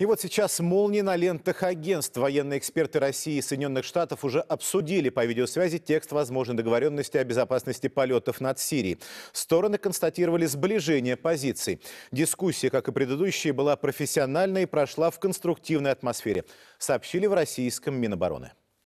И вот сейчас молнии на лентах агентств. Военные эксперты России и Соединенных Штатов уже обсудили по видеосвязи текст возможной договоренности о безопасности полетов над Сирией. Стороны констатировали сближение позиций. Дискуссия, как и предыдущие, была профессиональной и прошла в конструктивной атмосфере, сообщили в российском Минобороны.